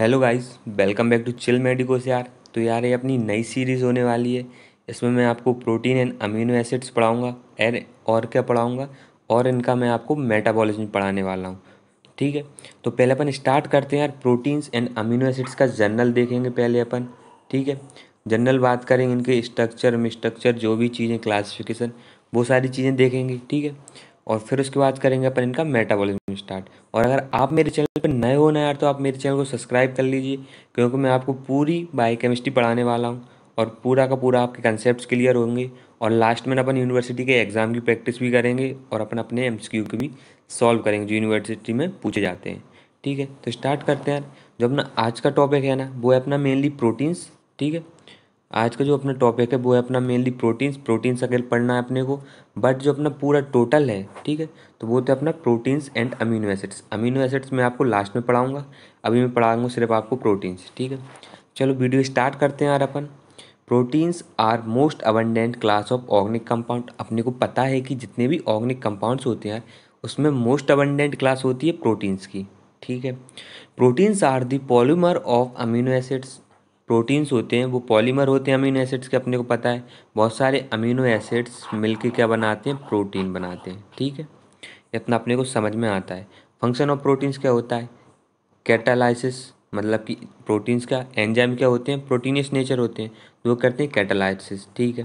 hello guys welcome back to Chill Medicos यार तो यार ये अपनी नई सीरीज़ होने वाली है इसमें मैं आपको प्रोटीन एंड अमीनो एसिड्स पढ़ाऊँगा एर और क्या पढ़ाऊँगा और इनका मैं आपको मेटाबॉलिज्म पढ़ाने वाला हूँ ठीक है तो पहले अपन स्टार्ट करते हैं यार प्रोटीन्स एंड अमीनो एसिड्स का जर्नल देखेंगे पहले अपन ठीक है जनरल बात करेंगे इनके स्ट्रक्चर मिस्ट्रक्चर जो भी चीज़ें क्लासिफिकेशन वो सारी चीज़ें देखेंगे ठीक है और फिर उसके बाद करेंगे अपन इनका मेटाबॉलिज्म स्टार्ट और अगर आप मेरे चैनल पर नए हो ना यार तो आप मेरे चैनल को सब्सक्राइब कर लीजिए क्योंकि मैं आपको पूरी बायोकेमिस्ट्री पढ़ाने वाला हूँ और पूरा का पूरा आपके कंसेप्ट क्लियर होंगे और लास्ट में अपन यूनिवर्सिटी के एग्ज़ाम की प्रैक्टिस भी करेंगे और अपन अपने एम के भी सॉल्व करेंगे जो यूनिवर्सिटी में पूछे जाते हैं ठीक है तो स्टार्ट करते हैं यार जो अपना आज का टॉपिक है ना वो है अपना मेनली प्रोटीन्स ठीक है आज का जो अपना टॉपिक है वो है अपना मेनली प्रोटीन्स प्रोटीन्स अगर पढ़ना है अपने को बट जो अपना पूरा टोटल है ठीक है तो वो तो अपना proteins and amino acids amino acids मैं आपको लास्ट में पढ़ाऊँगा अभी मैं पढ़ाऊँगा सिर्फ आपको प्रोटीन्स ठीक है चलो वीडियो स्टार्ट करते हैं यार अपन proteins are most abundant class of organic compound अपने को पता है कि जितने भी ऑर्गेनिक कंपाउंड्स होते हैं उसमें मोस्ट अबंडेंट क्लास होती है प्रोटीन्स की ठीक है proteins are the polymer of amino acids proteins होते हैं वो पॉलीमर होते हैं अमीनो एसिड्स के अपने को पता है बहुत सारे अमीनो एसिड्स मिलके क्या बनाते हैं प्रोटीन बनाते हैं ठीक है इतना अपने को समझ में आता है फंक्शन ऑफ प्रोटीन्स क्या होता है कैटालाइसिस मतलब कि प्रोटीन्स का एंजाइम क्या होते हैं प्रोटीनियस नेचर होते हैं जो करते हैं कैटालाइसिस ठीक है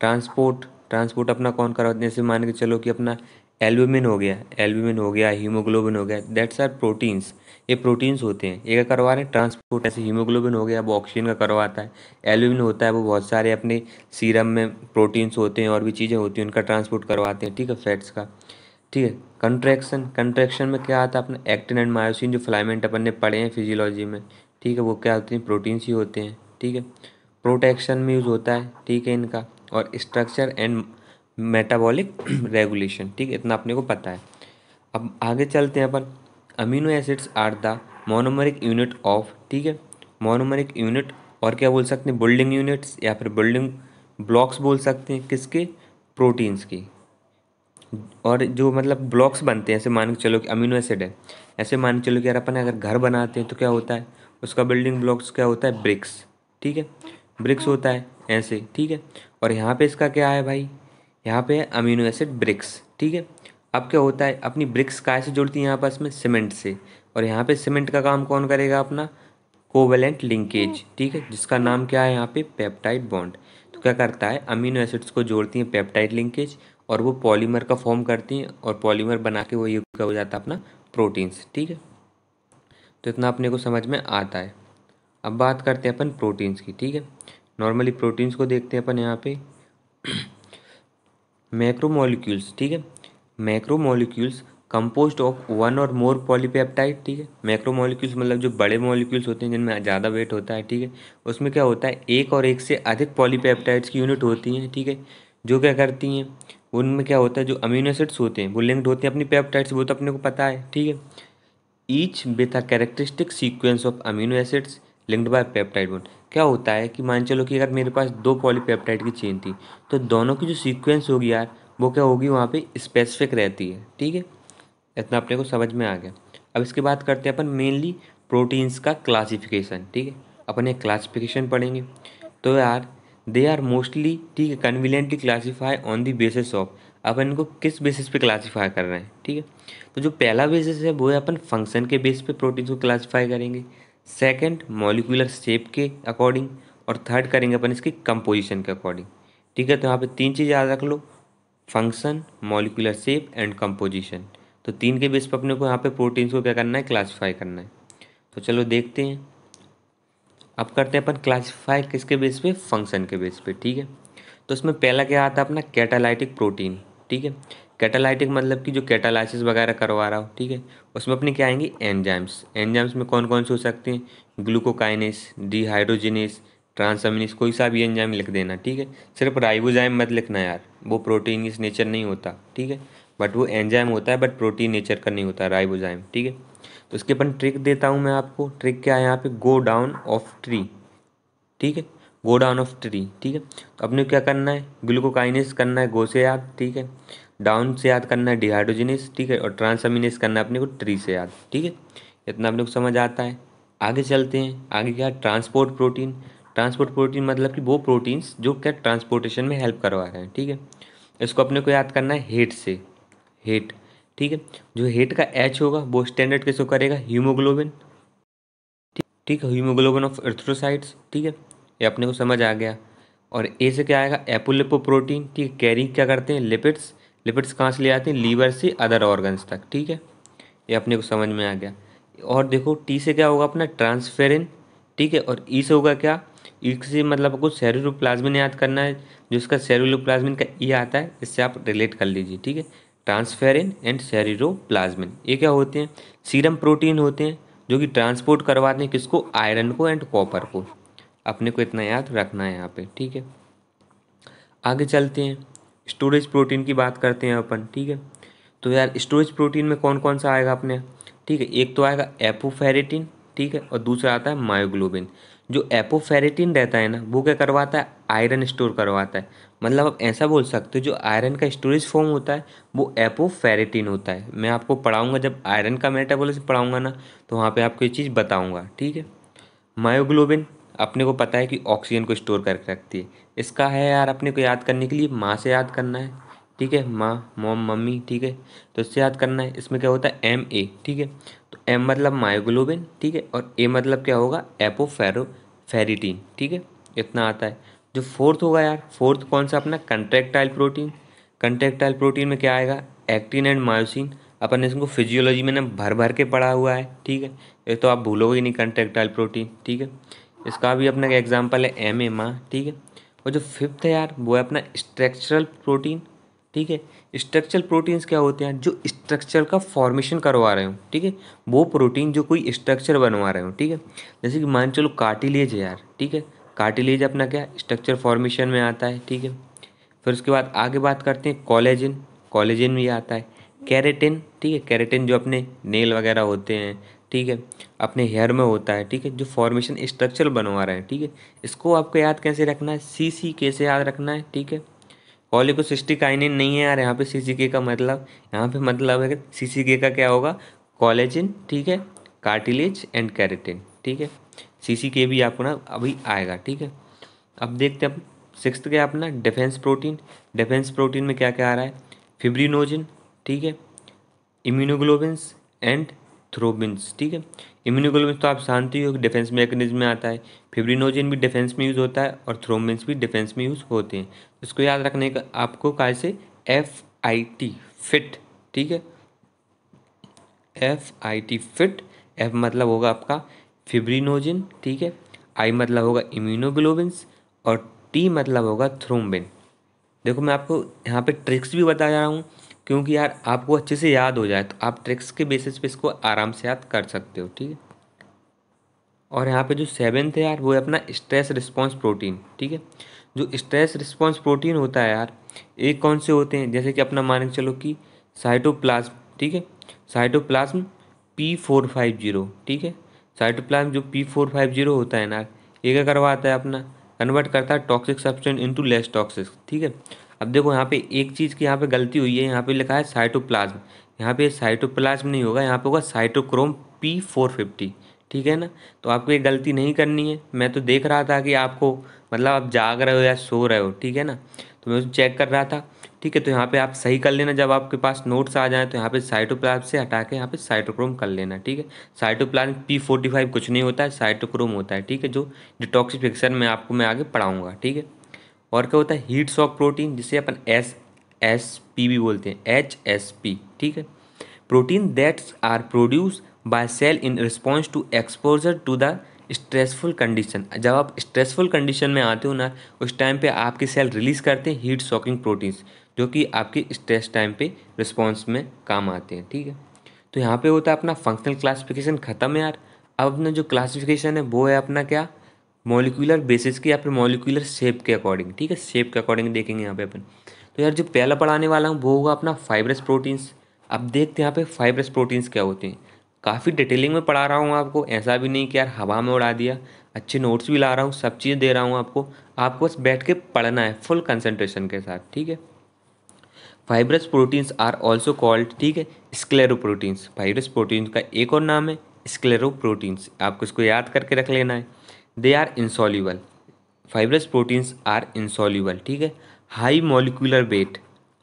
ट्रांसपोर्ट ट्रांसपोर्ट अपना कौन करवाते हैं जैसे मान के चलो कि अपना एल्ब्यूमिन हो गया एल्ब्यूमिन हो गया हीमोग्लोबिन हो गया दैट्स आर प्रोटीन्स ये प्रोटीन्स होते हैं ये क्या करवा रहे हैं ट्रांसपोर्ट ऐसे हीमोग्लोबिन हो गया वो ऑक्सीजन का करवाता है एल्ब्यूमिन होता है वो बहुत सारे अपने सीरम में प्रोटीन्स होते हैं और भी चीज़ें होती हैं उनका ट्रांसपोर्ट करवाते हैं ठीक है फैट्स का ठीक है कंट्रैक्शन कंट्रैक्शन में क्या आता है अपना एक्टिन एंड मायोसिन जो फ्लाइमेंट अपन ने पढ़े हैं फिजियोलॉजी में ठीक है वो क्या होते हैं प्रोटीन्स ही होते हैं ठीक है प्रोटेक्शन में यूज़ होता है ठीक है इनका और स्ट्रक्चर एंड मेटाबॉलिक रेगुलेशन ठीक है इतना अपने को पता है अब आगे चलते हैं अपन amino acids are the monomeric unit of ठीक है मोनोमरिक यूनिट और क्या बोल सकते हैं बिल्डिंग यूनिट्स या फिर बिल्डिंग ब्लॉक्स बोल सकते हैं किसके प्रोटीन्स की और जो मतलब ब्लॉक्स बनते हैं ऐसे मान के चलो कि अमीनो एसिड है ऐसे मान के चलो कि यार अपन अगर घर बनाते हैं तो क्या होता है उसका बिल्डिंग ब्लॉक्स क्या होता है ब्रिक्स ठीक है ब्रिक्स होता है ऐसे ठीक है और यहाँ पे इसका क्या है भाई यहाँ पे है अमीनो एसिड ब्रिक्स ठीक है अब क्या होता है अपनी ब्रिक्स काय से जुड़ती हैं यहाँ पास में सीमेंट से और यहाँ पे सीमेंट का काम कौन करेगा अपना कोवेलेंट लिंकेज ठीक है जिसका नाम क्या है यहाँ पे पेप्टाइड बॉन्ड तो क्या करता है अमीनो एसिड्स को जोड़ती हैं पेप्टाइड लिंकेज और वो पॉलीमर का फॉर्म करती हैं और पॉलीमर बना के वो ये क्या हो जाता है अपना प्रोटीन्स ठीक है तो इतना अपने को समझ में आता है अब बात करते हैं अपन प्रोटीन्स की ठीक है नॉर्मली प्रोटीन्स को देखते हैं अपन यहाँ पे मैक्रोमोलिक्यूल्स ठीक है मैक्रोमोलिक्यूल्स कंपोस्ट ऑफ वन और मोर पॉलीपेप्टाइड ठीक है मैक्रोमोलिक्यूल्स मतलब जो बड़े मॉलिक्यूल्स होते हैं जिनमें ज़्यादा वेट होता है ठीक है उसमें क्या होता है एक और एक से अधिक पॉलीपेप्टाइड्स की यूनिट होती हैं ठीक है जो क्या करती हैं उनमें क्या होता है जो अम्यूनो एसिड्स होते हैं वो लिंक्ड होते हैं अपनी पेप्टाइड्स वो तो अपने को पता है ठीक है each with a characteristic sequence of amino acids linked by peptide bond क्या होता है कि मान चलो कि अगर मेरे पास दो पॉलीपेप्टाइड की चेन थी तो दोनों की जो सीक्वेंस होगी यार वो क्या होगी वहाँ पे स्पेसिफिक रहती है ठीक है इतना अपने को समझ में आ गया अब इसके बाद करते हैं अपन मेनली प्रोटीन्स का क्लासिफिकेशन ठीक है अपन एक क्लासिफिकेशन पढ़ेंगे तो यार दे आर मोस्टली ठीक है conveniently classify on the basis of अपन इनको किस बेसिस पे क्लासीफाई कर रहे हैं ठीक है तो जो पहला बेसिस है वो है अपन फंक्शन के बेस पे प्रोटीन्स को क्लासीफाई करेंगे सेकंड मॉलिकुलर शेप के अकॉर्डिंग और थर्ड करेंगे अपन इसकी कंपोजिशन के अकॉर्डिंग ठीक है तो यहाँ पे तीन चीज़ याद रख लो function molecular shape and composition तो तीन के बेस पर अपने को यहाँ पे प्रोटीन्स को क्या करना है क्लासिफाई करना है तो चलो देखते हैं अब करते हैं अपन क्लासिफाई किसके बेस पे फंक्शन के बेस पे ठीक है तो इसमें पहला क्या आता है अपना कैटालाइटिक प्रोटीन ठीक है कैटालाइटिक मतलब कि जो कैटालाइसिस वगैरह करवा रहा हो ठीक है उसमें अपनी क्या आएंगी एंजाइम्स एंजाइम्स में कौन कौन से हो सकते हैं ग्लूकोकाइनेस डिहाइड्रोजिनेस ट्रांसमिनिस कोई सा भी एंजाइम लिख देना ठीक है सिर्फ राइबोजाइम मत लिखना यार वो प्रोटीन इस नेचर नहीं होता ठीक है बट वो एंजाइम होता है बट प्रोटीन नेचर का नहीं होता राइबोजाइम ठीक है तो उसके अपन ट्रिक देता हूँ मैं आपको ट्रिक क्या है यहाँ पे गो डाउन ऑफ ट्री ठीक है गो डाउन ऑफ ट्री ठीक है तो अपने क्या करना है ग्लूकोकाइनेस करना है गो से याद ठीक है डाउन से याद करना है डिहाइड्रोजिनेस ठीक है और ट्रांसअमिनेस करना है अपने को ट्री से याद ठीक है इतना अपने को समझ आता है आगे चलते हैं आगे क्या ट्रांसपोर्ट प्रोटीन ट्रांसपोर्ट प्रोटीन मतलब कि वो प्रोटीन्स जो क्या ट्रांसपोर्टेशन में हेल्प करवा रहे हैं ठीक है इसको अपने को याद करना है हेट से हेट ठीक है जो हेट का एच होगा वो स्टैंडर्ड किसको करेगा हीमोग्लोबिन ठीक है हीमोग्लोबिन ऑफ एर्थ्रोसाइट्स ठीक है ये अपने को समझ आ गया और ए से क्या आएगा एपोलिपो प्रोटीन ठीक है कैरी क्या करते हैं लिपिड्स लिपिड्स कहाँ से ले आते हैं लीवर से अदर ऑर्गन्स तक ठीक है ये अपने को समझ में आ गया और देखो टी से क्या होगा अपना ट्रांसफेरिन ठीक है और ई e से होगा क्या ई e से मतलब आपको प्लाज्मिन याद करना है जिसका सेरुलो प्लाज्मिन का ई e आता है इससे आप रिलेट कर लीजिए ठीक है ट्रांसफेरिन एंड प्लाज्मिन ये क्या होते हैं सीरम प्रोटीन होते हैं जो कि ट्रांसपोर्ट करवाते हैं किसको आयरन को एंड कॉपर को अपने को इतना याद रखना है यहाँ पे ठीक है आगे चलते हैं स्टोरेज प्रोटीन की बात करते हैं अपन ठीक है तो यार स्टोरेज प्रोटीन में कौन कौन सा आएगा अपने ठीक है एक तो आएगा एपोफेरेटिन ठीक है और दूसरा आता है मायोग्लोबिन जो एपोफेरेटिन रहता है ना वो क्या करवाता है आयरन स्टोर करवाता है मतलब आप ऐसा बोल सकते हो जो आयरन का स्टोरेज फॉर्म होता है वो एपोफेरेटिन होता है मैं आपको पढ़ाऊँगा जब आयरन का मेटाबॉलिज्म पढ़ाऊँगा ना तो वहाँ पर आपको ये चीज़ बताऊँगा ठीक है मायोग्लोबिन अपने को पता है कि ऑक्सीजन को स्टोर करके रखती है इसका है यार अपने को याद करने के लिए माँ से याद करना है ठीक है माँ मोम मम्मी ठीक है तो इससे याद करना है इसमें क्या होता है एम ए ठीक है तो एम मतलब मायोग्लोबिन ठीक है और ए मतलब क्या होगा एपोफेरो फेरिटीन ठीक है इतना आता है जो फोर्थ होगा यार फोर्थ कौन सा अपना कंट्रेक्टाइल प्रोटीन कंट्रेक्टाइल प्रोटीन में क्या आएगा एक्टिन एंड मायोसिन अपन इसको फिजियोलॉजी में ना भर भर के पढ़ा हुआ है ठीक है ये तो आप भूलोगे नहीं कंट्रेक्टाइल प्रोटीन ठीक है इसका भी अपना एग्जाम्पल है एम ए माँ ठीक है और जो फिफ्थ है यार वो है अपना स्ट्रक्चरल प्रोटीन ठीक है स्ट्रक्चरल प्रोटीन्स क्या होते हैं जो स्ट्रक्चर का फॉर्मेशन करवा रहे हो ठीक है वो प्रोटीन जो कोई स्ट्रक्चर बनवा रहे हो ठीक है जैसे कि मान चलो कार्टिलेज है यार ठीक है कार्टिलेज अपना क्या स्ट्रक्चर फॉर्मेशन में आता है ठीक है फिर उसके बाद आगे बात करते हैं कॉलेजिन कॉलेजिन भी आता है कैरेटिन ठीक है कैरेटिन जो अपने नेल वगैरह होते हैं ठीक है अपने हेयर में होता है ठीक है जो फॉर्मेशन स्ट्रक्चर बनवा रहे हैं ठीक है इसको आपको याद कैसे रखना है सी सी के से याद रखना है ठीक है कॉलिकोसिस्टिक आइनिन नहीं है यार यहाँ पे सी सी के का मतलब यहाँ पे मतलब है सी सी के का क्या होगा कॉलेजिन ठीक है कार्टिलेज एंड कैरेटिन ठीक है सी सी के भी आपको ना अभी आएगा ठीक है अब देखते हैं सिक्स क्या अपना डिफेंस प्रोटीन डिफेंस प्रोटीन में क्या क्या आ रहा है फिब्रीनोजिन ठीक है इम्यूनोग्लोबिन्स एंड थ्रोबिन्स ठीक है इम्यूनोग्लोबिन्स तो आप जानते हो डिफेंस मैकेनिज्म में आता है फिब्रिनोजिन भी डिफेंस में यूज़ होता है और थ्रोबिन्स भी डिफेंस में यूज़ होते हैं इसको याद रखने का आपको कैसे से एफ आई टी फिट ठीक है F I T fit F मतलब होगा आपका फिब्रिनोजिन ठीक है आई मतलब होगा इम्यूनोग्लोबिन्स और टी मतलब होगा थ्रोम्बिन देखो मैं आपको यहाँ पे ट्रिक्स भी बता रहा हूँ क्योंकि यार आपको अच्छे से याद हो जाए तो आप ट्रिक्स के बेसिस पे इसको आराम से याद कर सकते हो ठीक है और यहाँ पे जो सेवेंथ है यार वो है अपना स्ट्रेस रिस्पॉन्स प्रोटीन ठीक है जो स्ट्रेस रिस्पॉन्स प्रोटीन होता है यार एक कौन से होते हैं जैसे कि अपना मान के चलो कि साइटोप्लाज्म ठीक है cytoplasm P four five zero ठीक है साइटोप्लाज्म जो पी फोर फाइव जीरो होता है ना ये क्या करवाता है अपना कन्वर्ट करता है toxic substance into less toxic ठीक है अब देखो यहाँ पे एक चीज़ की यहाँ पे गलती हुई है यहाँ पे लिखा है साइटोप्लाज्म यहाँ पे साइटोप्लाज्म नहीं होगा यहाँ पे होगा साइटोक्रोम पी फोर फिफ्टी ठीक है ना तो आपको ये गलती नहीं करनी है मैं तो देख रहा था कि आपको मतलब आप जाग रहे हो या सो रहे हो ठीक है ना तो मैं उसको चेक कर रहा था ठीक है तो यहाँ पे आप सही कर लेना जब आपके पास नोट्स आ जाए तो यहाँ पे साइटोप्लाज्म से हटा के यहाँ पे साइटोक्रोम कर लेना ठीक है साइटोप्लाज्म पी फोर्टी फाइव कुछ नहीं होता है साइटोक्रोम होता है ठीक है जो डिटॉक्सिफिकेशन में आपको मैं आगे पढ़ाऊँगा ठीक है और क्या होता है हीट सॉक प्रोटीन जिसे अपन एस एस पी भी बोलते हैं एच एस पी ठीक है protein that's are produce by cell in response to exposure to the stressful condition जब आप स्ट्रेसफुल कंडीशन में आते हो ना उस टाइम पे आपकी सेल रिलीज़ करते हैं हीट शॉकिंग प्रोटीन्स जो कि आपके स्ट्रेस टाइम पे रिस्पॉन्स में काम आते हैं ठीक है तो यहाँ पे होता है अपना फंक्शनल क्लासिफिकेशन ख़त्म है यार अब अपना जो क्लासिफिकेशन है वो है अपना क्या मोलिकुलर बेसिस के या फिर मोलिकुलर शेप के अकॉर्डिंग ठीक है शेप के अकॉर्डिंग देखेंगे यहाँ पे अपन तो यार जो पहला पढ़ाने वाला हूँ वो होगा अपना फाइब्रस प्रोटीन्स अब देखते हैं यहाँ पे फाइब्रस प्रोटीन्स क्या होते हैं काफ़ी डिटेलिंग में पढ़ा रहा हूँ आपको ऐसा भी नहीं कि यार हवा में उड़ा दिया अच्छे नोट्स भी ला रहा हूँ सब चीज़ें दे रहा हूँ आपको आपको बस बैठ के पढ़ना है फुल कंसनट्रेशन के साथ ठीक है fibrous proteins are also called ठीक है प्रोटीन्स फाइब्रस प्रोटीन का एक और नाम है स्क्लेरो प्रोटीन्स आपको इसको याद करके रख लेना है they are insoluble fibrous proteins are insoluble ठीक है high molecular weight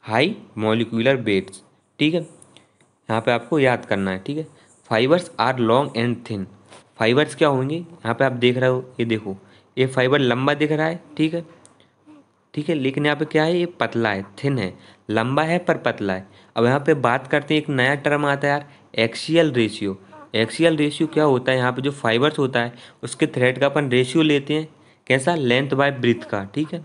high molecular weight ठीक है यहाँ पे आपको याद करना है ठीक है fibres are long and thin fibres क्या होंगे यहाँ पे आप देख रहे हो ये देखो ये फाइबर लंबा दिख रहा है ठीक है ठीक है लेकिन यहाँ पे क्या है ये पतला है थिन है लंबा है पर पतला है अब यहाँ पे बात करते हैं एक नया टर्म आता है यार एक्सियल रेशियो एक्सियल रेशियो क्या होता है यहाँ पे जो फाइबर्स होता है उसके थ्रेड का अपन रेशियो लेते हैं कैसा लेंथ बाय ब्रिथ का ठीक है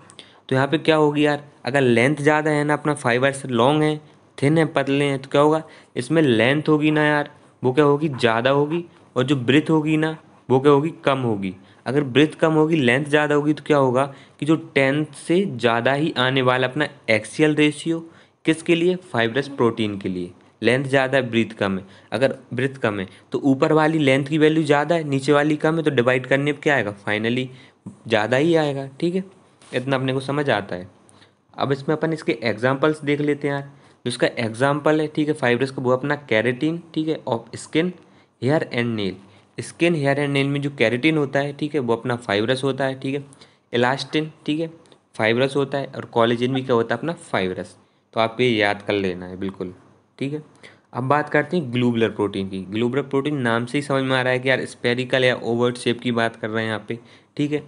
तो यहाँ पे क्या होगी यार अगर लेंथ ज़्यादा है ना अपना फाइबर्स लॉन्ग है थिन है पतले हैं तो क्या होगा इसमें लेंथ होगी ना यार वो क्या होगी ज़्यादा होगी और जो ब्रिथ होगी ना वो क्या होगी कम होगी अगर ब्रेथ कम होगी लेंथ ज़्यादा होगी तो क्या होगा कि जो टेंथ से ज़्यादा ही आने वाला अपना एक्सियल रेशियो किसके लिए फाइब्रस प्रोटीन के लिए लेंथ ज़्यादा है ब्रीथ कम है अगर ब्रीथ कम है तो ऊपर वाली लेंथ की वैल्यू ज़्यादा है नीचे वाली कम है तो डिवाइड करने पर क्या आएगा फाइनली ज़्यादा ही आएगा ठीक है इतना अपने को समझ आता है अब इसमें अपन इसके एग्जाम्पल्स देख लेते हैं यार इसका एग्जाम्पल है ठीक है फाइब्रस का वो अपना कैरेटीन ठीक है of skin hair and nail skin hair and nail में जो कैरेटिन होता है ठीक है वो अपना फाइबरस होता है ठीक है इलास्टिन ठीक है फाइबरस होता है और कॉलेजिन भी क्या होता है अपना फाइबरस तो आप ये याद कर लेना है बिल्कुल ठीक है अब बात करते हैं ग्लूबुलर प्रोटीन की ग्लूबुलर प्रोटीन नाम से ही समझ में आ रहा है कि यार स्पेरिकल या ओवर्ड शेप की बात कर रहे हैं यहाँ पे ठीक है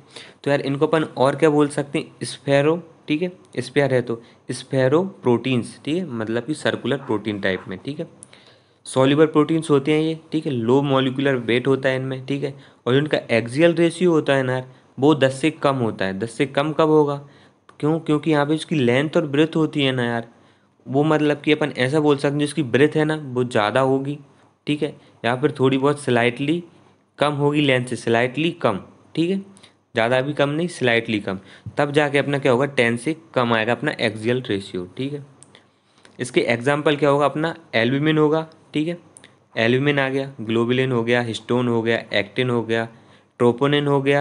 तो यार इनको अपन और क्या बोल सकते हैं स्पेरो ठीक है स्पेयर है तो स्पेरो प्रोटीन्स ठीक है मतलब कि सर्कुलर प्रोटीन टाइप में ठीक है सॉल्यूबल प्रोटीन्स होते हैं ये ठीक है लो मॉलिकुलर वेट होता है इनमें ठीक है और इनका एक्जियल रेशियो होता है नार वो दस से कम होता है दस से कम कब होगा क्यों क्योंकि यहाँ पे इसकी लेंथ और ब्रेथ होती है ना यार वो मतलब कि अपन ऐसा बोल सकते हैं जिसकी ब्रेथ है ना वो ज़्यादा होगी ठीक है या फिर थोड़ी बहुत स्लाइटली कम होगी लेंथ से स्लाइटली कम ठीक है ज़्यादा भी कम नहीं स्लाइटली कम तब जाके अपना क्या होगा टेन से कम आएगा अपना एक्जियल रेशियो ठीक है इसके एग्जाम्पल क्या होगा अपना एल्ब्यूमिन होगा ठीक है एल्ब्यूमिन आ गया ग्लोबिलिन हो गया हिस्टोन हो गया एक्टिन हो गया ट्रोपोनिन हो गया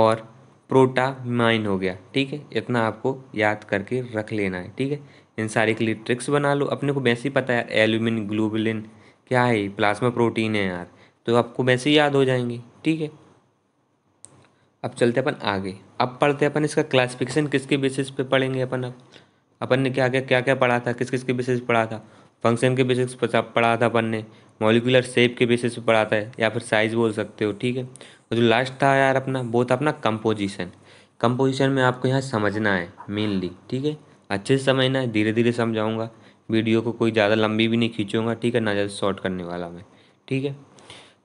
और प्रोटामाइन हो गया ठीक है इतना आपको याद करके रख लेना है ठीक है इन सारे के लिए ट्रिक्स बना लो अपने को वैसे ही पता है एल्यूमिन ग्लोबिलिन क्या है प्लाज्मा प्रोटीन है यार तो आपको वैसे ही याद हो जाएंगे ठीक है अब चलते अपन आगे अब पढ़ते अपन इसका क्लासिफिकेशन किसके बेसिस पे पढ़ेंगे अपन अब अपन ने क्या क्या क्या क्या पढ़ा था किस किस के बेसिस पढ़ा था फंक्शन के बेसिस पढ़ा था अपन ने मॉलिकुलर शेप के बेसिस पे पढ़ाता है या फिर साइज बोल सकते हो ठीक है और जो लास्ट था यार अपना वो था अपना कंपोजिशन कंपोजिशन में आपको यहाँ समझना है मेनली ठीक है अच्छे से समझना है धीरे धीरे समझाऊँगा वीडियो को कोई ज़्यादा लंबी भी नहीं खींचूँगा ठीक है ना ज़्यादा शॉर्ट करने वाला मैं ठीक है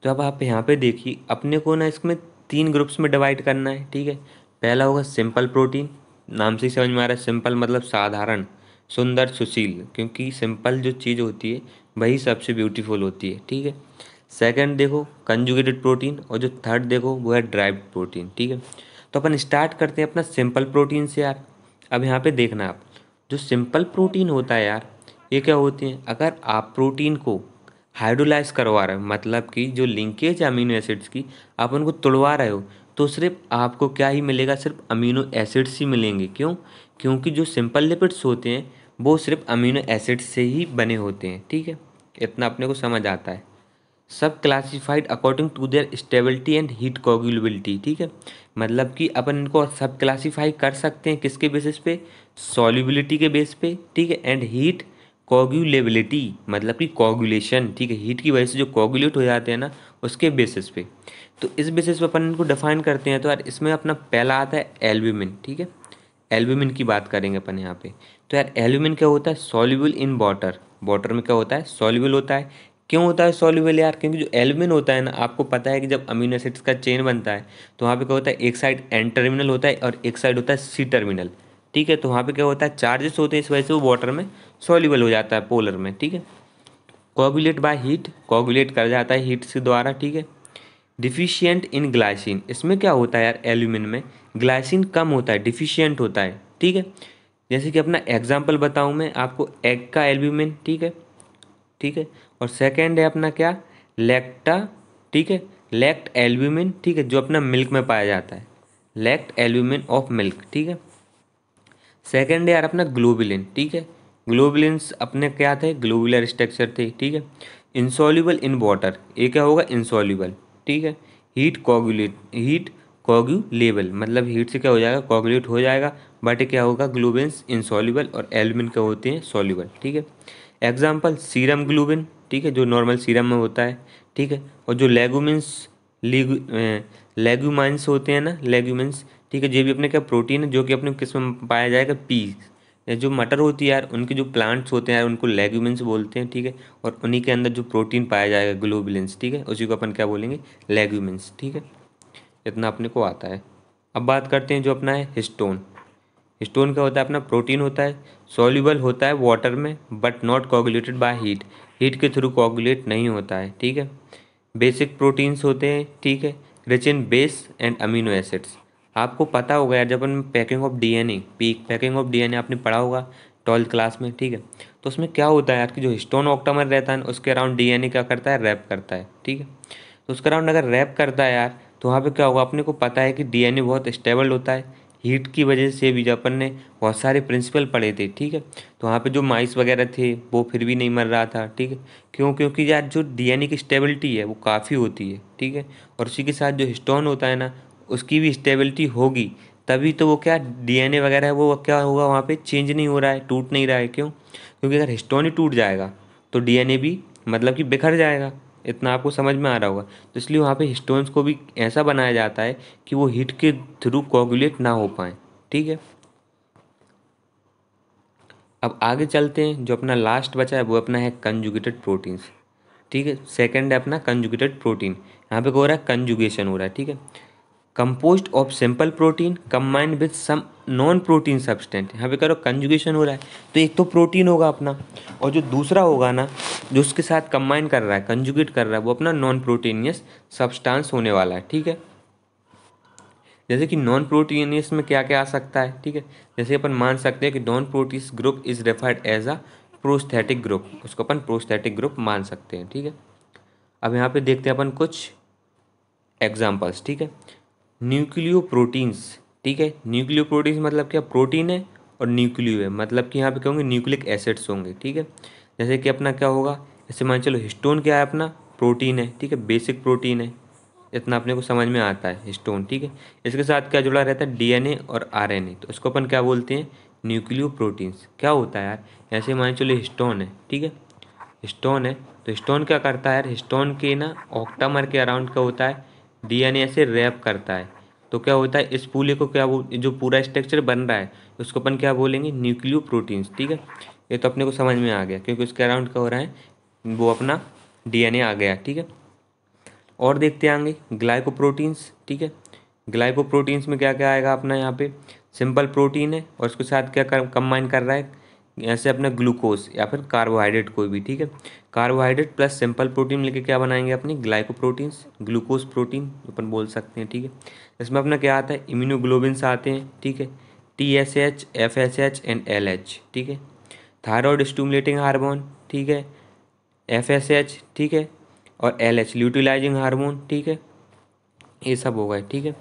तो अब आप यहाँ पे देखिए अपने को ना इसमें तीन ग्रुप्स में डिवाइड करना है ठीक है पहला होगा सिंपल प्रोटीन नाम से ही समझ में आ रहा है सिंपल मतलब साधारण सुंदर सुशील क्योंकि सिंपल जो चीज़ होती है वही सबसे ब्यूटीफुल होती है ठीक है सेकंड देखो कंजुगेटेड प्रोटीन और जो थर्ड देखो वो है ड्राइव प्रोटीन ठीक है तो अपन स्टार्ट करते हैं अपना सिंपल प्रोटीन से यार अब यहाँ पे देखना आप जो सिंपल प्रोटीन होता है यार ये क्या होते हैं अगर आप प्रोटीन को हाइड्रोलाइज करवा रहे हो मतलब कि जो लिंकेज अमीनो एसिड्स की आप उनको तुड़वा रहे हो तो सिर्फ आपको क्या ही मिलेगा सिर्फ अमीनो एसिड्स ही मिलेंगे क्यों क्योंकि जो सिंपल लिपिड्स होते हैं वो सिर्फ अमीनो एसिड्स से ही बने होते हैं ठीक है इतना अपने को समझ आता है सब classified according to their stability and heat coagulability ठीक है मतलब कि अपन इनको सब क्लासीफाई कर सकते हैं किसके बेसिस पे सॉल्युबिलिटी के बेस पे ठीक है एंड हीट कोगुलेबिलिटी मतलब कि कोगुलेशन ठीक है हीट की वजह से जो कोगुलेट हो जाते हैं ना उसके बेसिस पे तो इस बेसिस पर अपन इनको डिफाइन करते हैं तो यार इसमें अपना पहला आता है एल्ब्यूमिन ठीक है एल्ब्यूमिन की बात करेंगे अपन यहाँ पे तो यार एल्ब्यूमिन क्या होता है सॉल्यूबल इन वाटर वाटर में क्या होता है सॉल्यूबल होता है क्यों होता है सॉल्यूबल यार क्योंकि जो एल्ब्यूमिन होता है ना आपको पता है कि जब अमीनो एसिड्स का चेन बनता है तो वहाँ पे क्या होता है एक साइड एन टर्मिनल होता है और एक साइड होता है सी टर्मिनल ठीक है तो वहाँ पे क्या होता है चार्जेस होते हैं इस वजह से वो वाटर में सॉल्यूबल हो जाता है पोलर में ठीक है कोगुलेट बाय हीट कोगुलेट कर जाता है हीट से द्वारा ठीक है डिफिशियंट इन ग्लाइसिन इसमें क्या होता है यार एल्यूमिन में ग्लाइसिन कम होता है डिफिशियंट होता है ठीक है जैसे कि अपना एग्जाम्पल बताऊँ मैं आपको एग का एल्यूमिन ठीक है ठीक है और सेकेंड है अपना क्या लैक्टा ठीक है लेक्ट एल्यूमिन ठीक है जो अपना मिल्क में पाया जाता है लैक्ट एल्यूमिन ऑफ मिल्क ठीक है सेकेंड है यार अपना ग्लोबिलिन ठीक है ग्लोबुलिन अपने क्या थे ग्लोबुलर स्ट्रक्चर थे ठीक है इंसॉल्यूबल इन वाटर ये क्या होगा इंसॉल्यूबल ठीक है हीट कोगुलेट हीट कॉग्यूलेबल मतलब हीट से क्या हो जाएगा कोगुलेट हो जाएगा बट क्या होगा ग्लूबेंस इनसॉल्यूबल और एल्बुमिन के होते हैं सॉल्यूबल ठीक है एग्जाम्पल सीरम ग्लूबिन ठीक है जो नॉर्मल सीरम में होता है ठीक है और जो लेगुमिन्स लेगुमाइंस eh, होते हैं ना लेगुमेंस ठीक है जो भी अपने क्या प्रोटीन है जो कि अपने किस्म में पाया जाएगा पी जो मटर होती है यार उनके जो प्लांट्स होते हैं यार उनको लेग्यूमेंस बोलते हैं ठीक है और उन्हीं के अंदर जो प्रोटीन पाया जाएगा ग्लोबुलेंस ठीक है उसी को अपन क्या बोलेंगे लेग्यूमेंस ठीक है इतना अपने को आता है अब बात करते हैं जो अपना है हिस्टोन हिस्टोन क्या होता है अपना प्रोटीन होता है सोल्यूबल होता है वाटर में but not coagulated by heat heat के थ्रू कॉगुलेट नहीं होता है ठीक है बेसिक प्रोटीन्स होते हैं ठीक है rich in base and amino acids आपको पता होगा यार जब हम packing of DNA peak packing of DNA आपने पढ़ा होगा ट्वेल्थ क्लास में ठीक है तो उसमें क्या होता है यार कि जो हिस्टोन ऑक्टामर रहता है उसके अराउंड डीएनए क्या करता है रैप करता है ठीक है तो उसके अराउंड अगर रैप करता है यार तो वहाँ पे क्या होगा अपने को पता है कि डीएनए बहुत स्टेबल होता है हीट की वजह से भी अपन ने बहुत सारे प्रिंसिपल पढ़े थे ठीक है तो वहाँ पे जो माइस वगैरह थे वो फिर भी नहीं मर रहा था ठीक है क्यों क्योंकि यार जो डीएनए की स्टेबिलिटी है वो काफ़ी होती है ठीक है और उसी के साथ जो हिस्टोन होता है ना उसकी भी स्टेबिलिटी होगी तभी तो वो क्या डीएनए वगैरह है वो क्या होगा वहाँ पे चेंज नहीं हो रहा है टूट नहीं रहा है क्यों क्योंकि अगर हिस्टोन ही टूट जाएगा तो डीएनए भी मतलब कि बिखर जाएगा इतना आपको समझ में आ रहा होगा तो इसलिए वहाँ पे हिस्टोन्स को भी ऐसा बनाया जाता है कि वो हीट के थ्रू कोगुलेट ना हो पाए ठीक है अब आगे चलते हैं जो अपना लास्ट बचा है वो अपना है कंजुगेटेड प्रोटीन्स ठीक है सेकेंड है अपना कंजुगेटेड प्रोटीन यहाँ पे हो रहा है कंजुगेशन हो रहा है ठीक है composed of simple protein combined with some non protein substance यहाँ पे करो कंजुगेशन हो रहा है तो एक तो प्रोटीन होगा अपना और जो दूसरा होगा ना जो उसके साथ कंबाइन कर रहा है कंजुगेट कर रहा है वो अपना नॉन प्रोटीनियस सब्सटेंस होने वाला है ठीक है जैसे कि नॉन प्रोटीनियस में क्या क्या आ सकता है ठीक है जैसे अपन मान सकते हैं कि non protein group is referred as a prosthetic group उसको अपन प्रोस्थेटिक ग्रुप मान सकते हैं ठीक है अब यहाँ पे देखते हैं अपन कुछ एग्जाम्पल्स ठीक है न्यूक्लियो प्रोटीन्स ठीक है न्यूक्लियो प्रोटीन्स मतलब क्या प्रोटीन है और न्यूक्लियो है मतलब कि यहाँ पे होंगे न्यूक्लिक एसिड्स होंगे ठीक है जैसे कि अपना क्या होगा जैसे मान चलो हिस्टोन क्या है अपना प्रोटीन है ठीक है बेसिक प्रोटीन है इतना अपने को समझ में आता है हिस्टोन ठीक है इसके साथ क्या जुड़ा रहता है डीएनए और आरएनए तो इसको अपन क्या बोलते हैं न्यूक्लियो प्रोटीन्स क्या होता है यार ऐसे मान चलो हिस्टोन है ठीक है हिस्टोन है तो हिस्टोन क्या करता है यार हिस्टोन के ना ऑक्टामर के अराउंड क्या होता है डीएनए से रैप करता है तो क्या होता है इस पूले को क्या बोल जो पूरा स्ट्रक्चर बन रहा है उसको अपन क्या बोलेंगे न्यूक्लियो प्रोटीन्स ठीक है ये तो अपने को समझ में आ गया क्योंकि उसके अराउंड क्या हो रहा है वो अपना डीएनए आ गया ठीक है और देखते आएंगे ग्लाइकोप्रोटीन्स ठीक है ग्लाइकोप्रोटीन्स में क्या क्या आएगा अपना यहाँ पे सिंपल प्रोटीन है और उसके साथ क्या कम्बाइन कर रहा है ऐसे अपने ग्लूकोज या फिर कार्बोहाइड्रेट कोई भी ठीक है कार्बोहाइड्रेट प्लस सिंपल प्रोटीन लेके क्या बनाएंगे अपनी ग्लाइकोप्रोटीन्स ग्लूकोज प्रोटीन अपन बोल सकते हैं ठीक है इसमें अपना क्या आता है इम्यूनोग्लोबिन्स आते हैं ठीक है T S H F S H and L H ठीक है थायरॉयड स्टूमुलेटिंग हार्मोन ठीक है एफ एस एच ठीक है और एल एच ल्यूटिलाइजिंग हार्मोन ठीक है ये सब हो गए ठीक है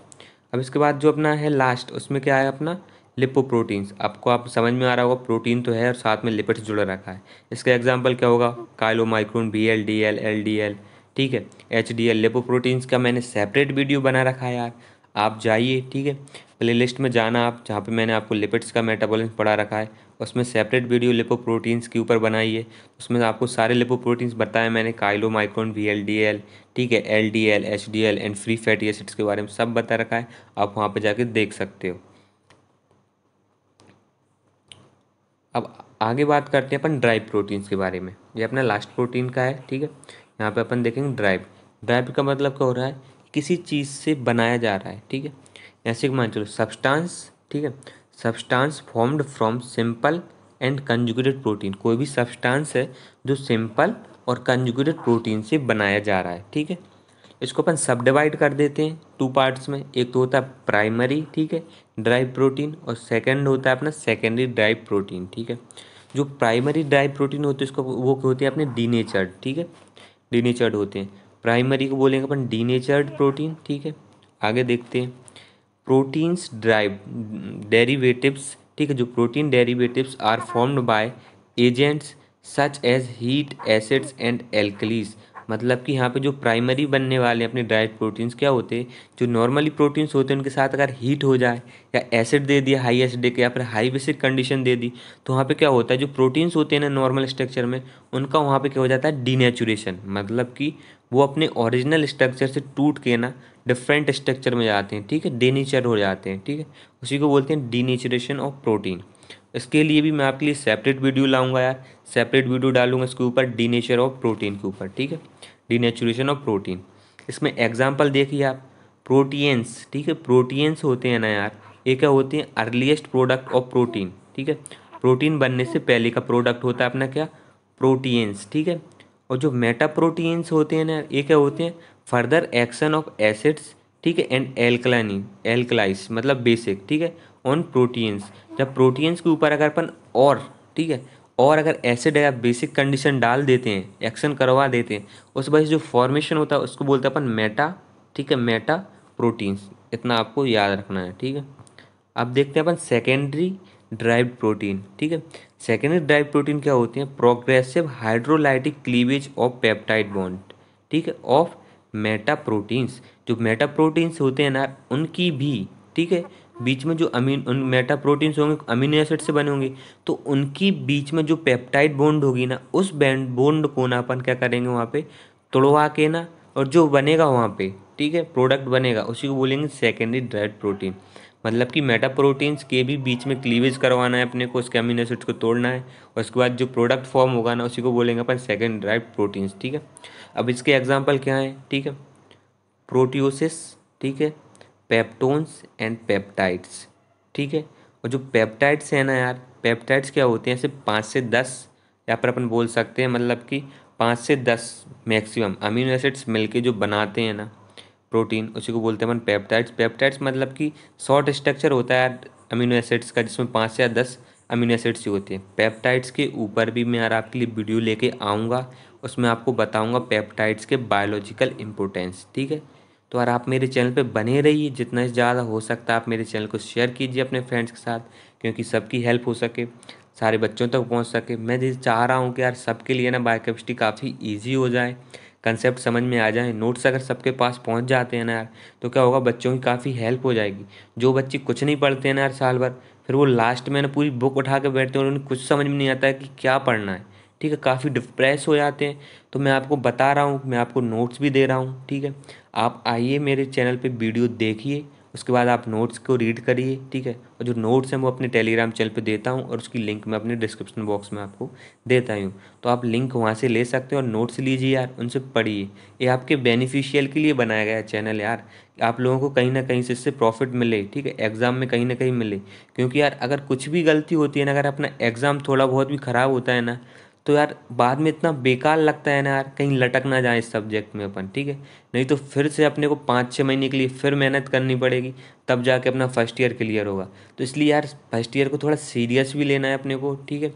अब इसके बाद जो अपना है लास्ट उसमें क्या है अपना लिपोप्रोटीन्स आपको आप समझ में आ रहा होगा प्रोटीन तो है और साथ में लिपिड्स जुड़ा रखा है इसका एग्जाम्पल क्या होगा chylomicron B L D L L D L ठीक है एच डी एल लिपोप्रोटीन्स का मैंने सेपरेट वीडियो बना रखा है यार आप जाइए ठीक है प्ले लिस्ट में जाना आप जहाँ पे मैंने आपको लिपिड्स का मेटाबॉलिज्म पढ़ा रखा है उसमें सेपरेट वीडियो लिपोप्रोटीन्स के ऊपर बनाई है उसमें आपको सारे लिपोप्रोटीन्स बताए मैंने chylomicron V L D L ठीक है L D L H D L and free fatty acids के बारे में सब बता रखा है आप वहाँ पर जाके देख सकते हो अब आगे बात करते हैं अपन ड्राई प्रोटीन्स के बारे में ये अपना लास्ट प्रोटीन का है ठीक है यहाँ पे अपन देखेंगे ड्राइव ड्राइव का मतलब क्या हो रहा है किसी चीज़ से बनाया जा रहा है ठीक है ऐसे मान चलो सब्सटांस ठीक है substance formed from simple and conjugated protein कोई भी सब्सटांस है जो सिंपल और कंजुगेटेड प्रोटीन से बनाया जा रहा है ठीक है इसको अपन सब डिवाइड कर देते हैं टू पार्ट्स में एक तो होता है प्राइमरी ठीक है ड्राई प्रोटीन और सेकंड होता है अपना सेकेंडरी ड्राई प्रोटीन ठीक है जो प्राइमरी ड्राई प्रोटीन होते हैं इसको वो क्या होते हैं अपने डीनेचर्ड ठीक है डीनेचर्ड होते हैं प्राइमरी को बोलेंगे अपन डीनेचर्ड प्रोटीन ठीक है आगे देखते हैं प्रोटीन्स ड्राइव डेरीवेटिवस ठीक है जो protein derivatives are formed by agents such as heat acids and alkalies मतलब कि यहाँ पे जो प्राइमरी बनने वाले अपने डाइट प्रोटीन्स क्या होते हैं जो नॉर्मली प्रोटीन्स होते हैं उनके साथ अगर हीट हो जाए या एसिड दे दिया हाई एसिडिक या फिर हाई बेसिक कंडीशन दे दी तो वहाँ पे क्या होता है जो प्रोटीन्स होते हैं ना नॉर्मल स्ट्रक्चर में उनका वहाँ पे क्या हो जाता है डीनेचुरेशन मतलब कि वो अपने ओरिजिनल स्ट्रक्चर से टूट के ना डिफरेंट स्ट्रक्चर में जाते हैं ठीक है डीनेचर हो जाते हैं ठीक है उसी को बोलते हैं डीनेचुरेशन ऑफ प्रोटीन इसके लिए भी मैं आपके लिए सेपरेट वीडियो लाऊंगा यार सेपरेट वीडियो डालूंगा इसके ऊपर डी नेचर ऑफ प्रोटीन के ऊपर ठीक है डी नेचुरेशन ऑफ प्रोटीन इसमें एग्जाम्पल देखिए आप प्रोटीन्स ठीक है प्रोटीन्स होते हैं ना यार ये क्या होते हैं अर्लीस्ट प्रोडक्ट ऑफ प्रोटीन ठीक है प्रोटीन बनने से पहले का प्रोडक्ट होता है अपना क्या प्रोटीन्स ठीक है और जो मेटा प्रोटीन्स होते हैं ना ये क्या होते हैं फर्दर एक्शन ऑफ एसिड्स ठीक है एंड एल्कलाइन एल्कलाइस मतलब बेसिक ठीक है ऑन प्रोटीन्स जब प्रोटीन्स के ऊपर अगर अपन और ठीक है और अगर एसिड या बेसिक कंडीशन डाल देते हैं एक्शन करवा देते हैं उस वजह जो फॉर्मेशन होता है उसको बोलते हैं अपन मेटा ठीक है मेटा प्रोटीन्स इतना आपको याद रखना है ठीक है अब देखते हैं अपन सेकेंडरी ड्राइव प्रोटीन ठीक है सेकेंडरी ड्राइव प्रोटीन क्या होते हैं progressive hydrolytic cleavage of peptide bond ठीक है ऑफ मेटा प्रोटीन्स जो मेटा प्रोटीन्स होते हैं ना उनकी भी ठीक है बीच में जो अमीन उन मेटा प्रोटीन्स होंगे अमीनो एसिड से बने होंगे तो उनकी बीच में जो पेप्टाइड बॉन्ड होगी ना उस बैंड बॉन्ड को ना अपन क्या करेंगे वहाँ पे तोड़वा के ना और जो बनेगा वहाँ पे ठीक है प्रोडक्ट बनेगा उसी को बोलेंगे सेकेंडरी ड्राइड प्रोटीन मतलब कि मेटा प्रोटीन्स के भी बीच में क्लीवेज करवाना है अपने को उसके अमीनो एसिड्स को तोड़ना है और उसके बाद जो प्रोडक्ट फॉर्म होगा ना उसी को बोलेंगे अपन सेकेंड ड्राइड प्रोटीन्स ठीक है अब इसके एग्जाम्पल क्या है ठीक है प्रोटियोसिस ठीक है पेप्टोन्स एंड पेप्टाइड्स ठीक है और जो पेप्टाइड्स हैं ना यार पेप्टाइड्स क्या होते हैं ऐसे पाँच से दस या पर अपन बोल सकते हैं मतलब कि पाँच से दस मैक्सिमम अमीनो एसिड्स मिलके जो बनाते हैं ना प्रोटीन उसी को बोलते हैं अपन पेप्टाइड्स पेप्टाइड्स मतलब कि शॉर्ट स्ट्रक्चर होता है अमीनो एसिड्स का जिसमें पाँच से या दस अमीनो एसिड्स ही होते हैं पेप्टाइड्स के ऊपर भी मैं यार आपके लिए वीडियो लेके आऊँगा उसमें आपको बताऊँगा पेप्टाइड्स के बायोलॉजिकल इम्पोर्टेंस ठीक है तो यार आप मेरे चैनल पे बने रहिए जितना ज़्यादा हो सकता है आप मेरे चैनल को शेयर कीजिए अपने फ्रेंड्स के साथ क्योंकि सबकी हेल्प हो सके सारे बच्चों तक पहुंच सके मैं जैसे चाह रहा हूँ कि यार सबके लिए ना बायोकेमिस्ट्री काफ़ी ईजी हो जाए कंसेप्ट समझ में आ जाए नोट्स अगर सबके पास पहुँच जाते हैं ना यार तो क्या होगा बच्चों की काफ़ी हेल्प हो जाएगी जो बच्चे कुछ नहीं पढ़ते हैं ना यार साल भर फिर वो लास्ट में ना पूरी बुक उठा के बैठते हैं उन्हें कुछ समझ में नहीं आता है कि क्या पढ़ना है ठीक है काफ़ी डिप्रेस हो जाते हैं तो मैं आपको बता रहा हूँ मैं आपको नोट्स भी दे रहा हूँ ठीक है आप आइए मेरे चैनल पे वीडियो देखिए उसके बाद आप नोट्स को रीड करिए ठीक है और जो नोट्स हैं वो अपने टेलीग्राम चैनल पे देता हूँ और उसकी लिंक मैं अपने डिस्क्रिप्शन बॉक्स में आपको देता हूँ तो आप लिंक वहाँ से ले सकते हो और नोट्स लीजिए यार उनसे पढ़िए ये आपके बेनिफिशियल के लिए बनाया गया चैनल यार आप लोगों को कहीं ना कहीं से इससे प्रॉफिट मिले ठीक है एग्ज़ाम में कहीं ना कहीं मिले क्योंकि यार अगर कुछ भी गलती होती है ना अगर अपना एग्ज़ाम थोड़ा बहुत भी ख़राब होता है ना तो यार बाद में इतना बेकार लगता है ना यार कहीं लटक ना जाए इस सब्जेक्ट में अपन ठीक है नहीं तो फिर से अपने को पाँच छः महीने के लिए फिर मेहनत करनी पड़ेगी तब जाके अपना फर्स्ट ईयर क्लियर होगा तो इसलिए यार फर्स्ट ईयर को थोड़ा सीरियस भी लेना है अपने को ठीक है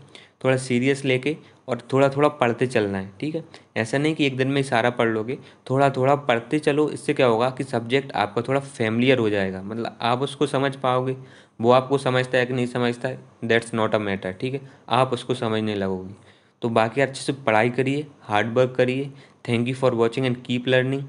थोड़ा सीरियस लेके और थोड़ा थोड़ा पढ़ते चलना है ठीक है ऐसा नहीं कि एक दिन में ही सारा पढ़ लोगे थोड़ा थोड़ा पढ़ते चलो इससे क्या होगा कि सब्जेक्ट आपका थोड़ा फैमिलियर हो जाएगा मतलब आप उसको समझ पाओगे वो आपको समझता है कि नहीं समझता है दैट्स नॉट अ मैटर ठीक है आप उसको समझने लगोगे तो बाकी अच्छे से पढ़ाई करिए हार्डवर्क करिए thank you for watching and keep learning